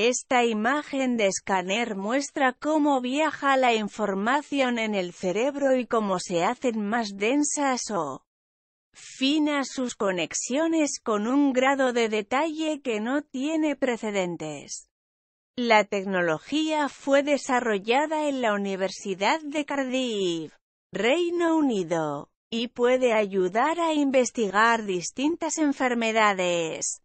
Esta imagen de escáner muestra cómo viaja la información en el cerebro y cómo se hacen más densas o finas sus conexiones con un grado de detalle que no tiene precedentes. La tecnología fue desarrollada en la Universidad de Cardiff, Reino Unido, y puede ayudar a investigar distintas enfermedades